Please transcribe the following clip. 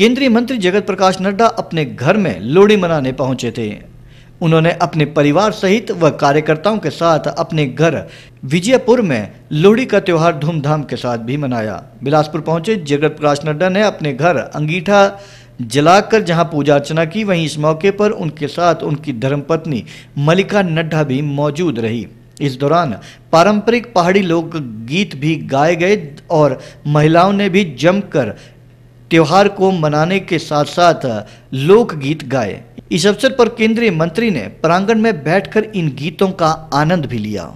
केंद्रीय मंत्री जगत प्रकाश नड्डा अपने घर में लोहड़ी मनाने पहुंचे थे उन्होंने अपने परिवार सहित व कार्यकर्ताओं के साथ अपने घर विजयपुर में लोहड़ी का त्यौहार धूमधाम के साथ भी मनाया बिलासपुर पहुंचे जगत प्रकाश नड्डा ने अपने घर अंगीठा जलाकर जहां पूजा अर्चना की वहीं इस मौके पर उनके साथ उनकी धर्मपत्नी मलिका नड्डा भी मौजूद रही इस दौरान पारंपरिक पहाड़ी लोक गीत भी गाए गए और महिलाओं ने भी जमकर त्यौहार को मनाने के साथ साथ लोकगीत गाए इस अवसर पर केंद्रीय मंत्री ने प्रांगण में बैठकर इन गीतों का आनंद भी लिया